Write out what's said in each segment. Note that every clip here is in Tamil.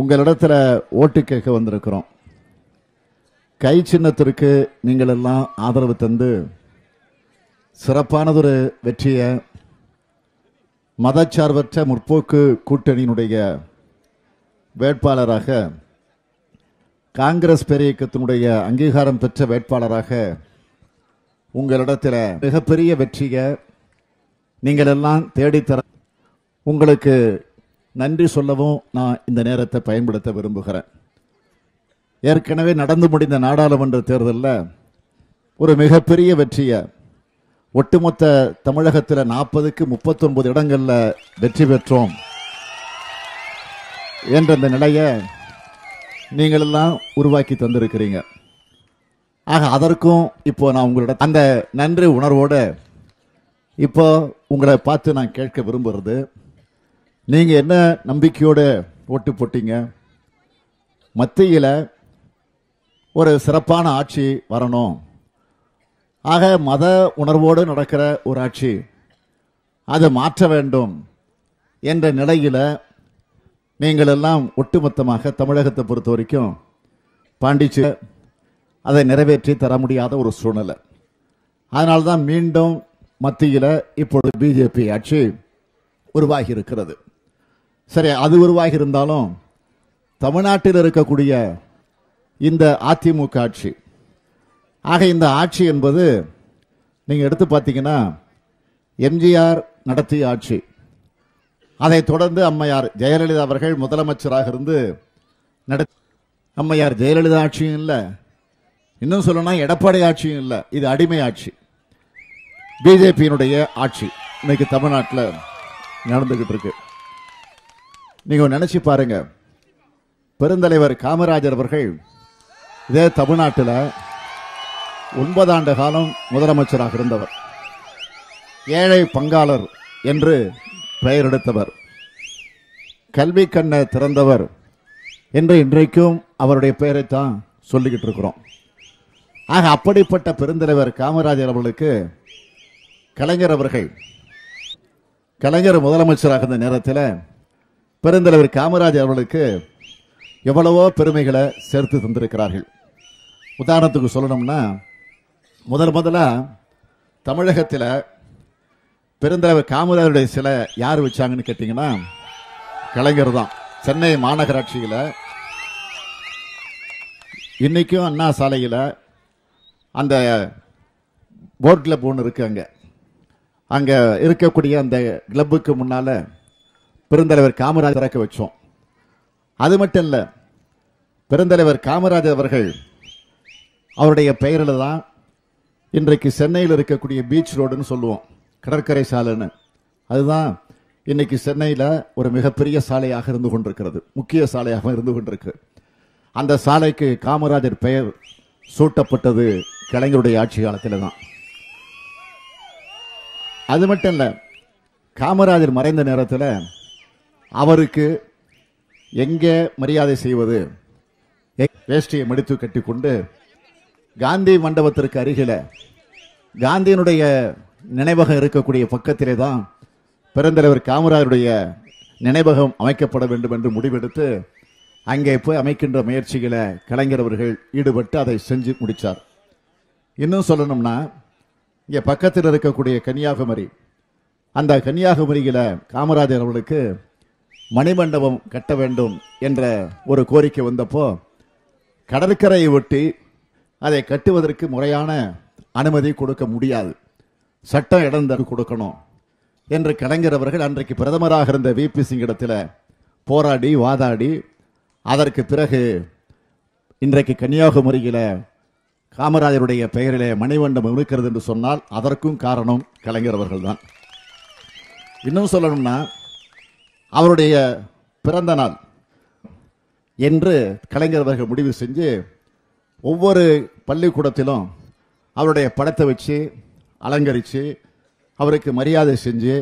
உங்களிடத்துல ஓட்டு கேட்க வந்திருக்கிறோம் கை சின்னத்திற்கு நீங்கள் எல்லாம் ஆதரவு தந்து சிறப்பானதொரு வெற்றியை மதச்சார்பற்ற முற்போக்கு கூட்டணியினுடைய வேட்பாளராக காங்கிரஸ் பேரியக்கத்தினுடைய அங்கீகாரம் பெற்ற வேட்பாளராக உங்களிடத்தில் மிகப்பெரிய வெற்றியை நீங்கள் எல்லாம் தேடித்தர உங்களுக்கு நன்றி சொல்லவும் நான் இந்த நேரத்தை பயன்படுத்த விரும்புகிறேன் ஏற்கனவே நடந்து முடிந்த நாடாளுமன்ற தேர்தலில் ஒரு மிகப்பெரிய வெற்றியை ஒட்டுமொத்த தமிழகத்தில் நாற்பதுக்கு முப்பத்தொன்பது இடங்களில் வெற்றி பெற்றோம் என்ற அந்த நிலையை நீங்களெல்லாம் உருவாக்கி தந்திருக்கிறீங்க ஆக அதற்கும் இப்போ நான் உங்களோட அந்த நன்றி உணர்வோடு இப்போ உங்களை பார்த்து நான் கேட்க விரும்புகிறது நீங்கள் என்ன நம்பிக்கையோடு ஓட்டு போட்டீங்க மத்தியில் ஒரு சிறப்பான ஆட்சி வரணும் ஆக மத உணர்வோடு நடக்கிற ஒரு ஆட்சி அதை மாற்ற வேண்டும் என்ற நிலையில் நீங்கள் எல்லாம் ஒட்டுமொத்தமாக தமிழகத்தை பொறுத்த வரைக்கும் பாண்டிச்சு அதை நிறைவேற்றி தர முடியாத ஒரு சூழ்நிலை அதனால்தான் மீண்டும் மத்தியில் இப்பொழுது பிஜேபி ஆட்சி உருவாகி இருக்கிறது சரி அது உருவாகி இருந்தாலும் தமிழ்நாட்டில் இருக்கக்கூடிய இந்த அதிமுக ஆட்சி ஆக இந்த ஆட்சி என்பது நீங்கள் எடுத்து பார்த்தீங்கன்னா எம்ஜிஆர் நடத்திய ஆட்சி அதை தொடர்ந்து அம்மையார் ஜெயலலிதா அவர்கள் முதலமைச்சராக இருந்து நட அம்மையார் ஜெயலலிதா ஆட்சியும் இல்லை இன்னும் சொல்லணும்னா எடப்பாடி ஆட்சியும் இல்லை இது அடிமை ஆட்சி பிஜேபியினுடைய ஆட்சி இன்னைக்கு தமிழ்நாட்டில் நடந்துகிட்டு இருக்கு நீங்கள் நினச்சி பாருங்க பெருந்தலைவர் காமராஜர் அவர்கள் இதே தமிழ்நாட்டில் ஒன்பதாண்டு காலம் முதலமைச்சராக இருந்தவர் ஏழை பங்காளர் என்று பெயர் எடுத்தவர் கல்வி கண்ணை திறந்தவர் என்று இன்றைக்கும் அவருடைய பெயரைத்தான் சொல்லிக்கிட்டு இருக்கிறோம் ஆக அப்படிப்பட்ட பெருந்தலைவர் காமராஜர் அவர்களுக்கு கலைஞர் அவர்கள் கலைஞர் முதலமைச்சராக இருந்த நேரத்தில் பெருந்தலைவர் காமராஜர் அவர்களுக்கு எவ்வளவோ பெருமைகளை சேர்த்து தந்திருக்கிறார்கள் உதாரணத்துக்கு சொல்லணும்னா முதல் முதலாக தமிழகத்தில் பெருந்தலைவர் காமராஜருடைய சிலை யார் வச்சாங்கன்னு கேட்டிங்கன்னா கலைஞர் தான் சென்னை மாநகராட்சியில் இன்றைக்கும் அண்ணா சாலையில் அந்த போட்டில் ஒன்று இருக்குது அங்கே அங்கே இருக்கக்கூடிய அந்த கிளப்புக்கு முன்னால் பெருந்தலைவர் காமராஜ் இறக்க வச்சோம் அது மட்டும் இல்லை பெருந்தலைவர் காமராஜர் அவர்கள் அவருடைய பெயரில் தான் இன்றைக்கு சென்னையில் இருக்கக்கூடிய பீச் ரோடுன்னு சொல்லுவோம் கடற்கரை சாலைன்னு அதுதான் இன்னைக்கு சென்னையில் ஒரு மிகப்பெரிய சாலையாக இருந்து கொண்டிருக்கிறது முக்கிய சாலையாக இருந்து கொண்டிருக்கு அந்த சாலைக்கு காமராஜர் பெயர் சூட்டப்பட்டது கலைஞருடைய ஆட்சி காலத்தில் தான் அது மட்டும் இல்லை காமராஜர் மறைந்த நேரத்தில் அவருக்கு எங்கே மரியாதை செய்வது வேஷ்டியை மடித்து கட்டிக்கொண்டு காந்தி மண்டபத்திற்கு அருகில் காந்தியினுடைய நினைவகம் இருக்கக்கூடிய பக்கத்திலே தான் பெருந்தலைவர் காமராஜருடைய நினைவகம் அமைக்கப்பட வேண்டும் என்று முடிவெடுத்து அங்கே போய் அமைக்கின்ற முயற்சிகளை கலைஞர் அவர்கள் ஈடுபட்டு அதை செஞ்சு முடித்தார் இன்னும் சொல்லணும்னா இங்கே பக்கத்தில் இருக்கக்கூடிய கன்னியாகுமரி அந்த கன்னியாகுமரியில் காமராஜர் அவர்களுக்கு மணிமண்டபம் கட்ட வேண்டும் என்ற ஒரு கோரிக்கை வந்தப்போ கடற்கரையை ஒட்டி அதை கட்டுவதற்கு முறையான அனுமதி கொடுக்க முடியாது சட்டம் இடம் கொடுக்கணும் என்று கலைஞரவர்கள் அன்றைக்கு பிரதமராக இருந்த வி பி சிங் இடத்துல போராடி வாதாடி அதற்கு பிறகு இன்றைக்கு கன்னியாகுமரியில் காமராஜருடைய பெயரிலே மணிமண்டபம் இருக்கிறது என்று சொன்னால் அதற்கும் காரணம் கலைஞரவர்கள் தான் இன்னும் சொல்லணும்னா அவருடைய பிறந்த நாள் என்று அவர்கள் முடிவு செஞ்சு ஒவ்வொரு பள்ளிக்கூடத்திலும் அவருடைய படத்தை வச்சு அலங்கரித்து அவருக்கு மரியாதை செஞ்சு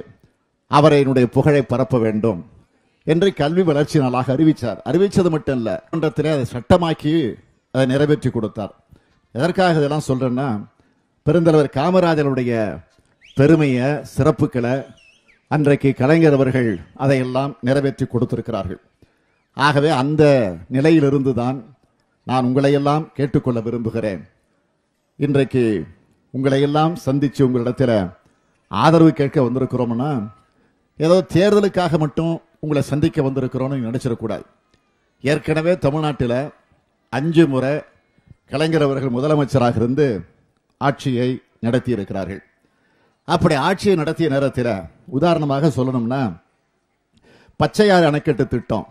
அவரை என்னுடைய புகழை பரப்ப வேண்டும் என்று கல்வி வளர்ச்சி நாளாக அறிவித்தார் அறிவித்தது மட்டும் இல்லை மன்றத்திலே அதை சட்டமாக்கி அதை நிறைவேற்றி கொடுத்தார் எதற்காக இதெல்லாம் சொல்கிறேன்னா பெருந்தலைவர் காமராஜருடைய பெருமையை சிறப்புகளை அன்றைக்கு கலைஞர் அவர்கள் அதையெல்லாம் நிறைவேற்றி கொடுத்திருக்கிறார்கள் ஆகவே அந்த நிலையிலிருந்து தான் நான் உங்களையெல்லாம் கேட்டுக்கொள்ள விரும்புகிறேன் இன்றைக்கு உங்களையெல்லாம் சந்தித்து உங்களிடத்தில் ஆதரவு கேட்க வந்திருக்கிறோம்னா ஏதோ தேர்தலுக்காக மட்டும் உங்களை சந்திக்க வந்திருக்கிறோன்னு நினச்சிடக்கூடாது ஏற்கனவே தமிழ்நாட்டில் அஞ்சு முறை கலைஞர் அவர்கள் முதலமைச்சராக இருந்து ஆட்சியை நடத்தியிருக்கிறார்கள் அப்படி ஆட்சியை நடத்திய நேரத்தில் உதாரணமாக சொல்லணும்னா பச்சையார் அணைக்கட்டு திட்டம்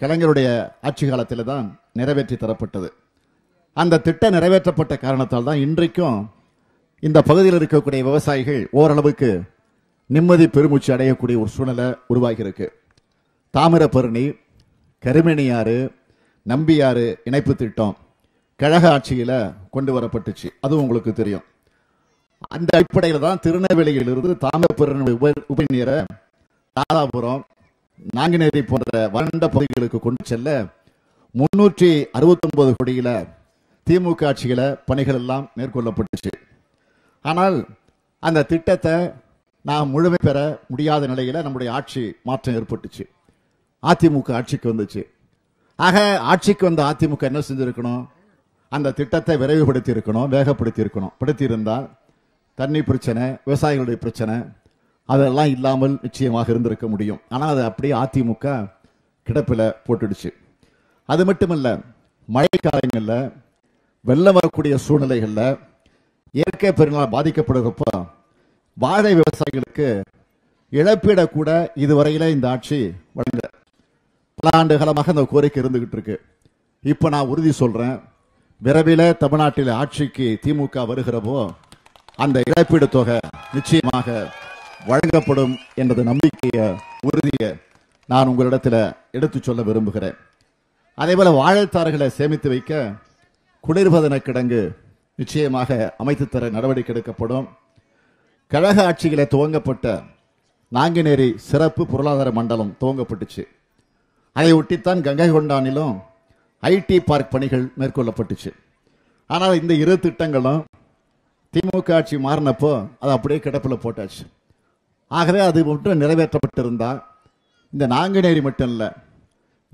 கலைஞருடைய ஆட்சி காலத்தில் தான் நிறைவேற்றி தரப்பட்டது அந்த திட்டம் நிறைவேற்றப்பட்ட காரணத்தால் தான் இன்றைக்கும் இந்த பகுதியில் இருக்கக்கூடிய விவசாயிகள் ஓரளவுக்கு நிம்மதி பெருமூச்சு அடையக்கூடிய ஒரு சூழ்நிலை உருவாகியிருக்கு தாமிரபரணி கருமணியாறு நம்பியாறு இணைப்பு திட்டம் கழக ஆட்சியில் கொண்டு வரப்பட்டுச்சு அதுவும் உங்களுக்கு தெரியும் அந்த அடிப்படையில் தான் திருநெல்வேலியிலிருந்து தாமிரபரணி உப உபநீரை தாராபுரம் நாங்குநேரி போன்ற வறண்ட பகுதிகளுக்கு கொண்டு செல்ல முன்னூற்றி அறுபத்தொன்பது கோடியில் திமுக ஆட்சியில் பணிகள் எல்லாம் மேற்கொள்ளப்பட்டுச்சு ஆனால் அந்த திட்டத்தை நாம் முழுமை பெற முடியாத நிலையில் நம்முடைய ஆட்சி மாற்றம் ஏற்பட்டுச்சு அதிமுக ஆட்சிக்கு வந்துச்சு ஆக ஆட்சிக்கு வந்த அதிமுக என்ன செஞ்சுருக்கணும் அந்த திட்டத்தை விரைவுபடுத்தி இருக்கணும் வேகப்படுத்தி இருக்கணும் படுத்தியிருந்தால் தண்ணி பிரச்சனை விவசாயிகளுடைய பிரச்சனை அதெல்லாம் இல்லாமல் நிச்சயமாக இருந்திருக்க முடியும் ஆனால் அதை அப்படியே அதிமுக கிடப்பில் போட்டுடுச்சு அது மட்டுமல்ல மழைக்காலங்களில் வெள்ளம் வரக்கூடிய சூழ்நிலைகளில் இயற்கை பெருநாள் பாதிக்கப்படுகிறப்போ வாழை விவசாயிகளுக்கு இழப்பீட கூட இதுவரையில இந்த ஆட்சி வழங்கல பல ஆண்டு காலமாக இந்த கோரிக்கை இருந்துகிட்டு இருக்கு இப்போ நான் உறுதி சொல்றேன் விரைவில் தமிழ்நாட்டில் ஆட்சிக்கு திமுக வருகிறப்போ அந்த இழப்பீடு தொகை நிச்சயமாக வழங்கப்படும் என்றது நம்பிக்கையை உறுதியை நான் உங்களிடத்தில் எடுத்து சொல்ல விரும்புகிறேன் அதே போல வாழைத்தார்களை சேமித்து வைக்க குளிர்பதன கிடங்கு நிச்சயமாக அமைத்து தர நடவடிக்கை எடுக்கப்படும் கழக ஆட்சிகளை துவங்கப்பட்ட நாங்குநேரி சிறப்பு பொருளாதார மண்டலம் துவங்கப்பட்டுச்சு அதை ஒட்டித்தான் கங்கை கொண்டானிலும் ஐடி பார்க் பணிகள் மேற்கொள்ளப்பட்டுச்சு ஆனால் இந்த இரு திட்டங்களும் திமுக ஆட்சி மாறினப்போ அது அப்படியே கிடப்பில் போட்டாச்சு ஆகவே அது மட்டும் நிறைவேற்றப்பட்டிருந்தால் இந்த நாங்குநேரி மட்டும் இல்லை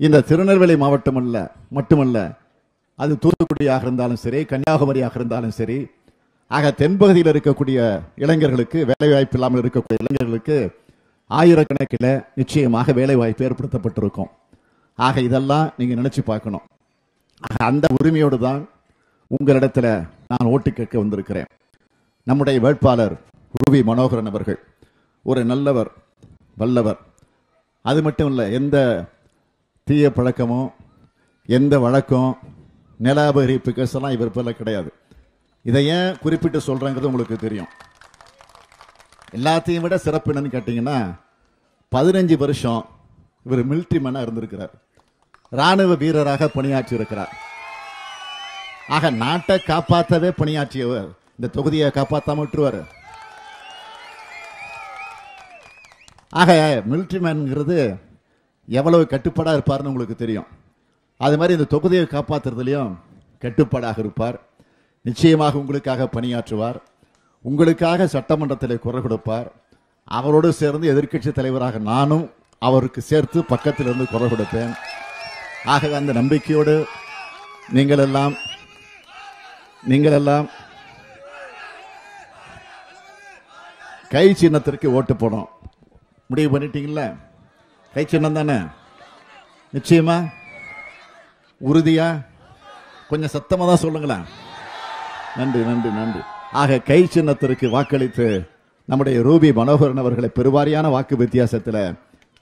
இந்த திருநெல்வேலி மாவட்டம் அல்ல மட்டுமல்ல அது தூத்துக்குடியாக இருந்தாலும் சரி கன்னியாகுமரியாக இருந்தாலும் சரி ஆக தென்பகுதியில் இருக்கக்கூடிய இளைஞர்களுக்கு வேலைவாய்ப்பு இல்லாமல் இருக்கக்கூடிய இளைஞர்களுக்கு ஆயிரக்கணக்கில் நிச்சயமாக வேலைவாய்ப்பு ஏற்படுத்தப்பட்டிருக்கும் ஆக இதெல்லாம் நீங்கள் நினச்சி பார்க்கணும் ஆக அந்த உரிமையோடு தான் உங்களிடத்தில் நான் ஓட்டு கேட்க வந்திருக்கிறேன் நம்முடைய வேட்பாளர் உருவி மனோகரன் அவர்கள் ஒரு நல்லவர் வல்லவர் அது மட்டும் இல்லை எந்த தீய பழக்கமும் எந்த வழக்கம் நில அபகரிப்பு எல்லாம் இவர் பேரில் கிடையாது இதை ஏன் குறிப்பிட்டு சொல்கிறேங்கிறது உங்களுக்கு தெரியும் எல்லாத்தையும் விட சிறப்பு என்னன்னு கேட்டிங்கன்னா பதினஞ்சு வருஷம் இவர் மிலிட்ரி மேனாக இருந்திருக்கிறார் இராணுவ வீரராக பணியாற்றி இருக்கிறார் ஆக நாட்டை காப்பாற்றவே பணியாற்றியவர் இந்த தொகுதியை காப்பாற்றாம விட்டுருவார் ஆக மிலிட்ரி மேனுங்கிறது எவ்வளவு கட்டுப்பாடாக இருப்பார்னு உங்களுக்கு தெரியும் அது மாதிரி இந்த தொகுதியை காப்பாற்றுறதுலையும் கட்டுப்பாடாக இருப்பார் நிச்சயமாக உங்களுக்காக பணியாற்றுவார் உங்களுக்காக சட்டமன்றத்தில் குரல் கொடுப்பார் அவரோடு சேர்ந்து எதிர்கட்சி தலைவராக நானும் அவருக்கு சேர்த்து பக்கத்திலிருந்து குரல் கொடுப்பேன் ஆகவே அந்த நம்பிக்கையோடு நீங்கள் எல்லாம் நீங்கள் எல்லாம் கை சின்னத்திற்கு ஓட்டு போடும் முடிவு பண்ணிட்டீங்கள கை சின்னம் தானே நிச்சயமா உறுதியா கொஞ்சம் சத்தமாக தான் சொல்லுங்களேன் நன்றி நன்றி நன்றி ஆக கை சின்னத்திற்கு வாக்களித்து நம்முடைய ரூபி மனோகரன் அவர்களை பெருவாரியான வாக்கு வித்தியாசத்தில்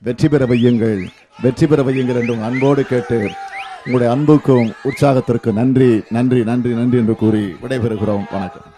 வெற்றி பெற வையுங்கள் வெற்றி பெற வையுங்கள் என்றும் அன்போடு கேட்டு உங்களுடைய அன்புக்கும் உற்சாகத்திற்கும் நன்றி நன்றி நன்றி நன்றி என்று கூறி விடைபெறுகிறோம் வணக்கம்